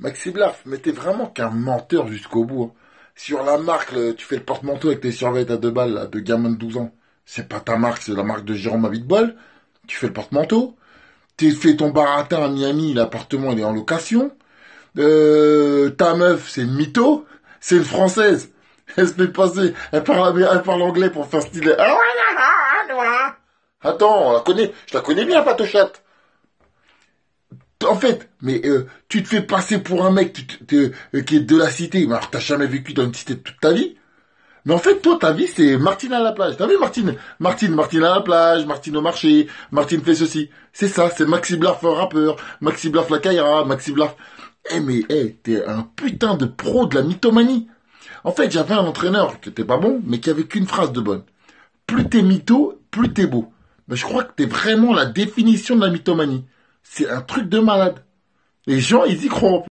Maxi Blaff, mais t'es vraiment qu'un menteur jusqu'au bout. Hein. Sur la marque, tu fais le porte-manteau avec tes survettes à deux balles de gamin de 12 ans. C'est pas ta marque, c'est la marque de Jérôme Abitbol. Tu fais le porte-manteau. Tu fais ton baratin à Miami, l'appartement il est en location. Euh, ta meuf, c'est une mytho. C'est une française. Elle se fait passer. Elle parle, elle parle anglais pour faire style. Ah, ah, ah, Attends, on la connaît. Je la connais bien, Patochette en fait, mais euh, tu te fais passer pour un mec euh, qui est de la cité. Mais tu t'as jamais vécu dans une cité toute ta vie. Mais en fait, toi, ta vie, c'est Martine à la plage. T'as vu Martine Martine, Martine à la plage, Martine au marché, Martine fait ceci. C'est ça, c'est Maxi Blaff rappeur, Maxi Blaff la Caïra, Maxi Blaff... Eh mais, eh, t'es un putain de pro de la mythomanie. En fait, j'avais un entraîneur qui était pas bon, mais qui avait qu'une phrase de bonne. Plus t'es mytho, plus t'es beau. Mais je crois que t'es vraiment la définition de la mythomanie. C'est un truc de malade. Les gens, ils y croient.